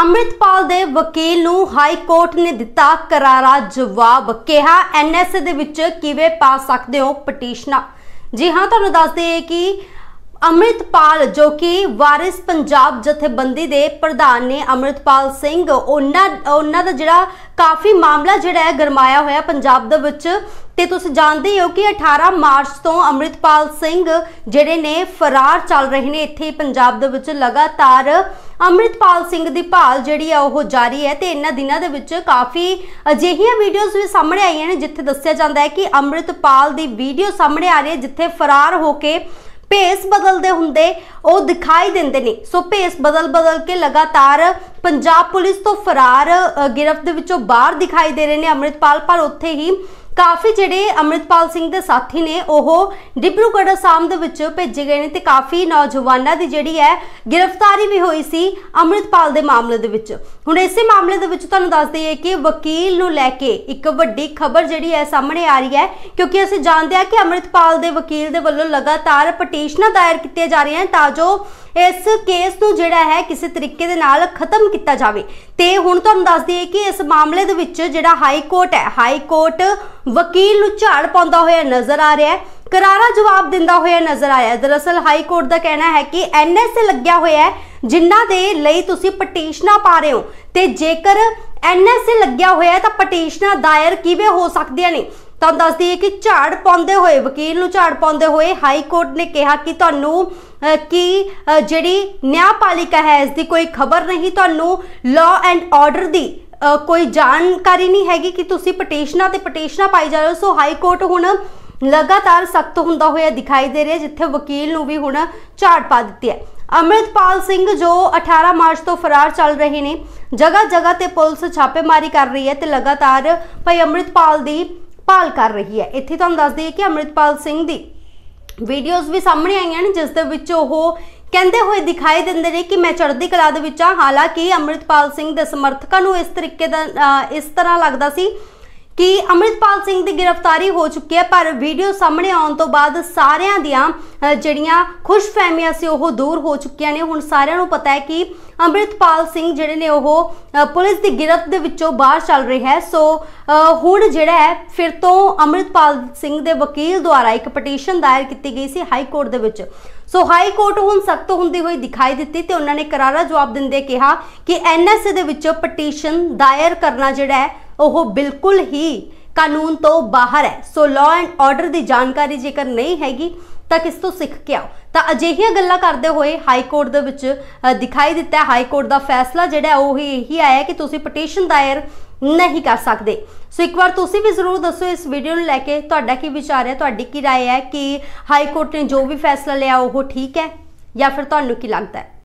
ਅੰਮ੍ਰਿਤਪਾਲ ਦੇ ਵਕੀਲ ਨੂੰ ਹਾਈ ਕੋਰਟ ਨੇ ਦਿੱਤਾ ਕਰਾਰਾ ਜਵਾਬ ਕਿਹਾ ਐਨਐਸਏ ਦੇ ਵਿੱਚ ਕਿਵੇਂ ਪਾ ਸਕਦੇ ਹੋ ਪਟੀਸ਼ਨਾ ਜੀ ਹਾਂ ਤੁਹਾਨੂੰ ਦੱਸਦੇ ਹਾਂ ਕਿ ਅਮਰਿਤਪਾਲ ਜੋ ਕਿ ਵਾਰਿਸ ਪੰਜਾਬ ਜਥੇਬੰਦੀ ਦੇ ਪ੍ਰਧਾਨ ਨੇ ਅਮਰਿਤਪਾਲ ਸਿੰਘ ਉਹਨਾਂ ਉਹਨਾਂ ਦਾ ਜਿਹੜਾ ਕਾਫੀ ਮਾਮਲਾ ਜਿਹੜਾ ਹੈ ਗਰਮਾਇਆ ਹੋਇਆ ਪੰਜਾਬ ਦੇ ਵਿੱਚ ਤੇ ਤੁਸੀਂ ਜਾਣਦੇ ਹੋ ਕਿ 18 ਮਾਰਚ ਤੋਂ ਅਮਰਿਤਪਾਲ ਸਿੰਘ ਜਿਹੜੇ ਨੇ ਫਰਾਰ ਚੱਲ ਰਹੇ ਨੇ ਇੱਥੇ ਪੰਜਾਬ ਦੇ ਵਿੱਚ ਲਗਾਤਾਰ ਅਮਰਿਤਪਾਲ ਸਿੰਘ ਦੀ ਭਾਲ ਜਿਹੜੀ ਆ ਉਹ ਜਾਰੀ ਹੈ ਤੇ ਇਹਨਾਂ ਦਿਨਾਂ ਦੇ ਵਿੱਚ ਕਾਫੀ ਅਜਿਹੀਆਂ ਵੀਡੀਓਜ਼ ਵੀ ਸਾਹਮਣੇ ਆਈਆਂ ਨੇ ਜਿੱਥੇ ਦੱਸਿਆ ਜਾਂਦਾ ਹੈ ਕਿ ਅਮਰਿਤਪਾਲ ਦੀ ਵੀਡੀਓ ਸਾਹਮਣੇ ਆ ਰਹੀ ਹੈ ਜਿੱਥੇ ਫਰਾਰ ਹੋ ਕੇ ਭੇਸ ਬਦਲਦੇ ਹੁੰਦੇ ਉਹ ਦਿਖਾਈ ਦਿੰਦੇ ਨੇ ਸੋ ਪੇਸ ਬਦਲ ਬਦਲ ਕੇ ਲਗਾਤਾਰ ਪੰਜਾਬ ਪੁਲਿਸ ਤੋਂ ਫਰਾਰ ਗ੍ਰਿਫਤ ਦੇ ਵਿੱਚੋਂ ਬਾਹਰ ਦਿਖਾਈ ਦੇ ਰਹੇ ਨੇ ਅਮਰਿਤਪਾਲ ਪਰ ਉੱਥੇ ਹੀ ਕਾਫੀ ਜਿਹੜੇ ਅਮਰਿਤਪਾਲ ਸਿੰਘ ਦੇ ਸਾਥੀ ਨੇ ਉਹ ਡਿਬਰੂਗੜ੍ਹ ਸਾਮ ਦੇ ਵਿੱਚ ਭੇਜੇ ਗਏ ਨੇ ਤੇ ਕਾਫੀ ਨੌਜਵਾਨਾਂ ਦੀ ਜਿਹੜੀ ਹੈ ਗ੍ਰਿਫਤਾਰੀ ਵੀ ਹੋਈ ਸੀ ਅਮਰਿਤਪਾਲ ਦੇ ਮਾਮਲੇ ਦੇ ਵਿੱਚ ਹੁਣ ਇਸੇ ਮਾਮਲੇ ਦੇ ਵਿੱਚ ਤੁਹਾਨੂੰ ਦੱਸ ਦਈਏ ਕਿ ਵਕੀਲ ਨੂੰ ਲੈ ਕੇ ਇੱਕ ਵੱਡੀ ਖਬਰ ਜਿਹੜੀ ਹੈ ਸਾਹਮਣੇ ਆ ਰਹੀ ਹੈ ਕਿਉਂਕਿ ਅਸੀਂ ਜਾਣਦੇ ਹਾਂ ਕਿ ਅਮਰਿਤਪਾਲ ਦੇ ਵਕੀਲ ਦੇ ਵੱਲੋਂ ਲਗਾਤਾਰ ਪਟੀਸ਼ਨਾਂ ਦਾਇਰ ਕੀਤੀਆਂ ਜਾ ਰਹੀਆਂ ਤਾਂ ਜੋ ਇਸ ਕੇਸ ਨੂੰ ਜਿਹੜਾ ਹੈ ਕਿਸੇ ਤਰੀਕੇ ਦੇ ਨਾਲ ਖਤਮ ਕੀਤਾ ਜਾਵੇ ਤੇ ਹੁਣ ਤੁਹਾਨੂੰ ਦੱਸ ਦਈਏ ਕਿ ਇਸ ਮਾਮਲੇ ਦੇ ਵਿੱਚ ਜਿਹੜਾ ਹਾਈ ਕੋਰਟ ਹੈ ਹਾਈ ਕੋਰਟ ਵਕੀਲ ਨੂੰ ਝਾੜ ਪਾਉਂਦਾ ਹੋਇਆ ਨਜ਼ਰ ਆ ਰਿਹਾ ਹੈ ਕਰਾਰਾ ਜਵਾਬ ਦਿੰਦਾ ਹੋਇਆ ਨਜ਼ਰ ਆਇਆ ਦਰਅਸਲ ਹਾਈ ਕੋਰਟ ਦਾ ਕਹਿਣਾ ਹੈ ਕਿ ਐਨਐਸਏ ਲੱਗਿਆ ਹੋਇਆ ਹੈ ਜਿਨ੍ਹਾਂ ਦੇ ਲਈ ਤੁਸੀਂ ਪਟੀਸ਼ਨਾਂ ਪਾ ਰਹੇ ਹੋ ਤੇ ਜੇਕਰ ਐਨਐਸਏ ਲੱਗਿਆ ਹੋਇਆ ਹੈ ਤਾਂ ਪਟੀਸ਼ਨਾਂ ਦਾਇਰ ਕਿਵੇਂ ਹੋ ਸਕਦੀਆਂ ਨੇ ਤਾਂ ਦੱਸਦੀ ਹੈ ਕਿ ਝਾੜ ਪਾਉਂਦੇ ਹੋਏ ਵਕੀਲ ਨੂੰ ਝਾੜ ਪਾਉਂਦੇ ਹੋਏ ਹਾਈ ਕੋਰਟ ਨੇ ਕਿਹਾ ਕਿ ਤੁਹਾਨੂੰ ਕਿ ਜਿਹੜੀ ਨਿਆਂਪਾਲਿਕਾ ਹੈ ਇਸ ਦੀ ਕੋਈ ਖਬਰ ਨਹੀਂ ਤੁਹਾਨੂੰ ਲਾਅ ਐਂਡ ਆਰਡਰ ਦੀ ਕੋਈ ਜਾਣਕਾਰੀ ਨਹੀਂ ਹੈਗੀ ਕਿ ਤੁਸੀਂ ਪਟੀਸ਼ਨਾਂ ਤੇ ਪਟੀਸ਼ਨਾਂ ਪਾਈ ਜਾ ਰਹੇ ਹੋ ਸੋ ਹਾਈ ਕੋਰਟ ਹੁਣ ਲਗਾਤਾਰ ਸਖਤ ਹੁੰਦਾ ਹੋਇਆ ਦਿਖਾਈ ਦੇ ਰਿਹਾ ਜਿੱਥੇ ਵਕੀਲ ਨੂੰ ਵੀ ਹੁਣ ਝਾੜ ਪਾ ਦਿੱਤੀ ਹੈ ਅਮਰਿਤਪਾਲ ਸਿੰਘ ਜੋ 18 ਮਾਰਚ ਤੋਂ ਫਰਾਰ ਚੱਲ ਰਹੇ ਨੇ ਜਗਾ ਜਗਾ ਤੇ ਪੁਲਿਸ ਛਾਪੇਮਾਰੀ ਕਰ ਰਹੀ ਹੈ ਤੇ ਲਗਾਤਾਰ ਭਾਈ ਅਮਰਿਤਪਾਲ ਦੀ ਭਾਲ ਕਰ ਰਹੀ ਹੈ ਇੱਥੇ ਤੁਹਾਨੂੰ ਦੱਸ ਦਈਏ ਕਿ ਅਮਰਿਤਪਾਲ ਸਿੰਘ ਦੀ ਵੀਡੀਓਜ਼ ਵੀ ਸਾਹਮਣੇ ਆਈਆਂ ਨੇ ਜਿਸ ਦੇ ਵਿੱਚ ਉਹ ਕਹਿੰਦੇ ਹੋਏ ਦਿਖਾਈ ਦਿੰਦੇ ਨੇ ਕਿ ਮੈਂ ਚੜ੍ਹਦੀ ਕਲਾ ਦੇ ਵਿੱਚ ਹਾਂ ਹਾਲਾਂਕਿ ਅਮਰਿਤਪਾਲ ਸਿੰਘ ਦੇ ਸਮਰਥਕਾਂ ਨੂੰ ਇਸ ਤਰੀਕੇ ਦਾ ਇਸ ਤਰ੍ਹਾਂ ਲੱਗਦਾ ਸੀ ਕਿ ਅਮਰਿਤਪਾਲ ਸਿੰਘ ਦੀ ਗ੍ਰਿਫਤਾਰੀ ਹੋ ਚੁੱਕੀ ਹੈ ਪਰ ਵੀਡੀਓ ਸਾਹਮਣੇ ਆਉਣ ਤੋਂ ਬਾਅਦ ਸਾਰਿਆਂ ਦੀਆਂ ਜਿਹੜੀਆਂ ਖੁਸ਼ਫਹਿਮੀਆਂ ਸੀ ਉਹ ਦੂਰ ਹੋ ਚੁੱਕੀਆਂ ਨੇ ਹੁਣ ਸਾਰਿਆਂ ਨੂੰ ਪਤਾ ਹੈ ਕਿ ਅਮਰਿਤਪਾਲ ਸਿੰਘ ਜਿਹੜੇ ਨੇ ਉਹ ਪੁਲਿਸ ਦੀ ਗ੍ਰਿਫਤ ਦੇ ਵਿੱਚੋਂ ਬਾਹਰ ਚੱਲ ਰਿਹਾ ਹੈ ਸੋ ਹੁਣ ਜਿਹੜਾ ਹੈ ਫਿਰ ਤੋਂ ਅਮਰਿਤਪਾਲ ਸਿੰਘ ਦੇ ਵਕੀਲ ਦੁਆਰਾ ਇੱਕ ਪਟੀਸ਼ਨ ਦਾਇਰ ਕੀਤੀ ਗਈ ਸੀ ਹਾਈ ਕੋਰਟ ਦੇ ਵਿੱਚ ਸੋ ਹਾਈ ਕੋਰਟ ਹੁਣ ਸਖਤ ਹੁੰਦੀ ਹੋਈ ਦਿਖਾਈ ਦਿੱਤੀ ਤੇ ਉਹਨਾਂ ਨੇ ਕਰਾਰਾ ਜਵਾਬ ਦਿੰਦੇ ਕਿਹਾ ਕਿ ਐਨਐਸਏ ਦੇ ਵਿੱਚੋਂ ਪਟੀਸ਼ਨ ਦਾਇਰ ਕਰਨਾ ਜਿਹੜਾ ਹੈ ਉਹ ਬਿਲਕੁਲ ਹੀ ਕਾਨੂੰਨ ਤੋਂ ਬਾਹਰ ਹੈ ਸੋ ਲਾਅ ਐਂਡ ਆਰਡਰ ਦੀ ਜਾਣਕਾਰੀ ਜੇਕਰ ਨਹੀਂ ਹੈਗੀ ਤਾਂ ਕਿਸ ਤੋਂ ਸਿੱਖ ਕੇ ਆਓ ਤਾਂ ਅਜਿਹੀਆਂ ਗੱਲਾਂ ਕਰਦੇ ਹੋਏ ਹਾਈ ਕੋਰਟ ਦੇ ਵਿੱਚ ਦਿਖਾਈ ਦਿੱਤਾ ਹਾਈ ਕੋਰਟ ਦਾ ਫੈਸਲਾ ਜਿਹੜਾ ਉਹ ਹੀ ਇਹੀ ਆਇਆ ਕਿ ਤੁਸੀਂ ਪਟੀਸ਼ਨ ਦਾਇਰ ਨਹੀਂ ਕਰ ਸਕਦੇ ਸੋ ਇੱਕ ਵਾਰ ਤੁਸੀਂ ਵੀ ਜ਼ਰੂਰ ਦੱਸੋ ਇਸ ਵੀਡੀਓ ਨੂੰ ਲੈ ਕੇ ਤੁਹਾਡਾ ਕੀ ਵਿਚਾਰ ਹੈ ਤੁਹਾਡੀ ਕੀ رائے ਹੈ ਕਿ ਹਾਈ ਕੋਰਟ ਨੇ ਜੋ ਵੀ ਫੈਸਲਾ ਲਿਆ ਉਹ ਠੀਕ ਹੈ ਜਾਂ ਫਿਰ ਤੁਹਾਨੂੰ ਕੀ ਲੱਗਦਾ ਹੈ